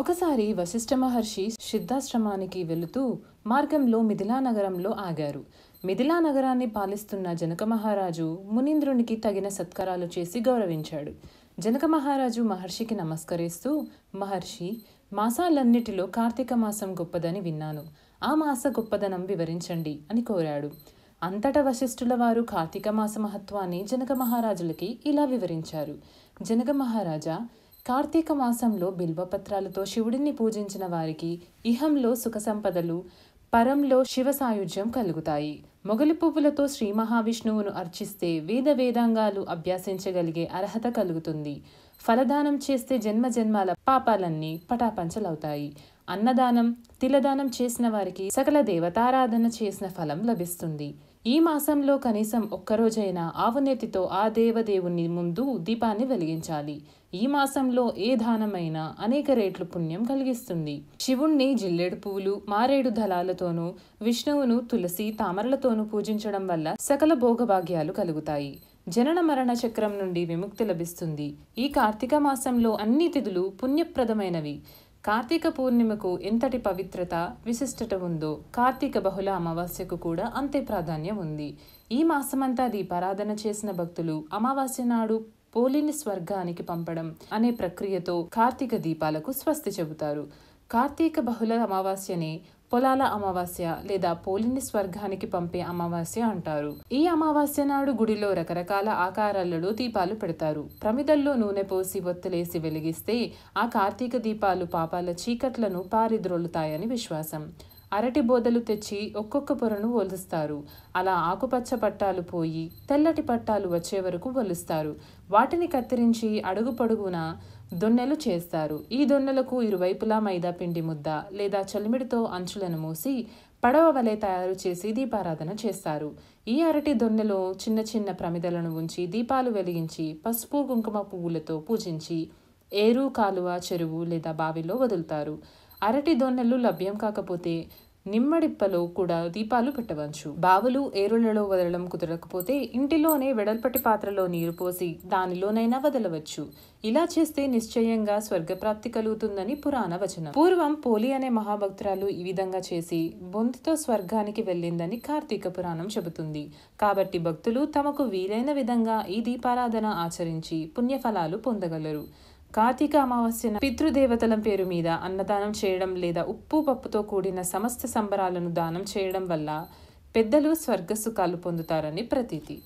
ఒకసారి వశిష్ఠ మహర్షి సిద్ధాశ్రమానికి వెళుతూ మార్గంలో మిథిలా నగరంలో ఆగారు మిథిలా నగరాన్ని పాలిస్తున్న జనక మహారాజు మునీంద్రునికి తగిన సత్కారాలు చేసి గౌరవించాడు జనక మహారాజు మహర్షికి నమస్కరిస్తూ మహర్షి మాసాలన్నిటిలో కార్తీక మాసం గొప్పదని విన్నాను ఆ మాస గొప్పదనం వివరించండి అని కోరాడు అంతట వశిష్ఠుల వారు కార్తీక మాస మహత్వాన్ని జనక మహారాజులకి ఇలా వివరించారు జనక మహారాజా కార్తీక మాసంలో బిల్వపత్రాలతో శివుడిని పూజించిన వారికి ఇహంలో సుఖ సంపదలు పరంలో శివ సాయుధ్యం కలుగుతాయి మొగలి పువ్వులతో శ్రీ మహావిష్ణువును అర్చిస్తే వేద వేదాంగాలు అభ్యాసించగలిగే అర్హత కలుగుతుంది ఫలదానం చేస్తే జన్మ జన్మాల పాపాలన్నీ పటాపంచలవుతాయి అన్నదానం తిలదానం చేసిన వారికి సకల దేవతారాధన చేసిన ఫలం లభిస్తుంది ఈ మాసంలో కనీసం ఒక్కరోజైనా ఆవునేతితో ఆ దేవదేవుని ముందు దీపాన్ని వెలిగించాలి ఈ మాసంలో ఏ దానమైనా అనేక రేట్లు పుణ్యం కలిగిస్తుంది శివుణ్ణి జిల్లేడు పూలు మారేడు దళాలతోనూ విష్ణువును తులసి తామరలతోనూ పూజించడం వల్ల సకల భోగభాగ్యాలు కలుగుతాయి జనన మరణ చక్రం నుండి విముక్తి లభిస్తుంది ఈ కార్తీక మాసంలో అన్ని తిథులు పుణ్యప్రదమైనవి కార్తీక పూర్ణిమకు ఎంతటి పవిత్రత విశిష్టత ఉందో కార్తీక బహుళ అమావాస్యకు కూడా అంతే ప్రాధాన్యం ఉంది ఈ మాసమంతా దీపారాధన చేసిన భక్తులు అమావాస్య నాడు పోలిని స్వర్గానికి పంపడం అనే ప్రక్రియతో కార్తీక దీపాలకు స్వస్తి చెబుతారు కార్తీక బహుళ అమావాస్యనే పొలాల అమావాస్య లేదా పోలిని స్వర్గానికి పంపే అమావాస్య అంటారు ఈ అమావాస్య నాడు గుడిలో రకరకాల ఆకారాలలో దీపాలు పెడతారు ప్రమిదల్లో నూనె పోసి ఒత్తులేసి వెలిగిస్తే ఆ కార్తీక దీపాలు పాపాల చీకట్లను పారిద్రోలుతాయని విశ్వాసం అరటి బోదలు తెచ్చి ఒక్కొక్క పొరను ఒలుస్తారు అలా ఆకుపచ్చ పట్టాలు పోయి తెల్లటి పట్టాలు వచ్చే వరకు ఒలుస్తారు వాటిని కత్తిరించి అడుగు పొడుగున దొన్నెలు చేస్తారు ఈ దొన్నెలకు ఇరువైపులా మైదా పిండి ముద్ద లేదా చలిమిడితో అంచులను మూసి పడవ వలె తయారు చేసి దీపారాధన చేస్తారు ఈ అరటి దొన్నెలో చిన్న చిన్న ప్రమిదలను ఉంచి దీపాలు వెలిగించి పసుపు కుంకుమ పువ్వులతో పూజించి ఏరు కాలువ చెరువు లేదా బావిలో వదులుతారు అరటి దొన్నెలు లభ్యం కాకపోతే నిమ్మడిప్పలో కూడా దీపాలు పెట్టవచ్చు బావులు ఏరులలో వదలడం కుదరకపోతే ఇంటిలోనే వెడల్పటి పాత్రలో నీరు పోసి దానిలోనైనా వదలవచ్చు ఇలా చేస్తే నిశ్చయంగా స్వర్గప్రాప్తి కలుగుతుందని పురాణ వచనం పూర్వం పోలి అనే మహాభక్తురాలు ఈ విధంగా చేసి బొంతితో స్వర్గానికి వెళ్ళిందని కార్తీక పురాణం చెబుతుంది కాబట్టి భక్తులు తమకు వీలైన విధంగా ఈ దీపారాధన ఆచరించి పుణ్యఫలాలు పొందగలరు కార్తీక అమావాస్యన పితృదేవతల పేరు మీద అన్నదానం చేయడం లేదా ఉప్పు పప్పుతో కూడిన సమస్త సంబరాలను దానం చేయడం వల్ల పెద్దలు స్వర్గసుఖాలు పొందుతారని ప్రతీతి